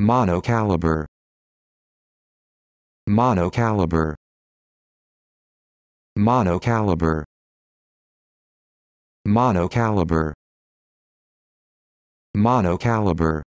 monocaliber monocaliber monocaliber monocaliber monocaliber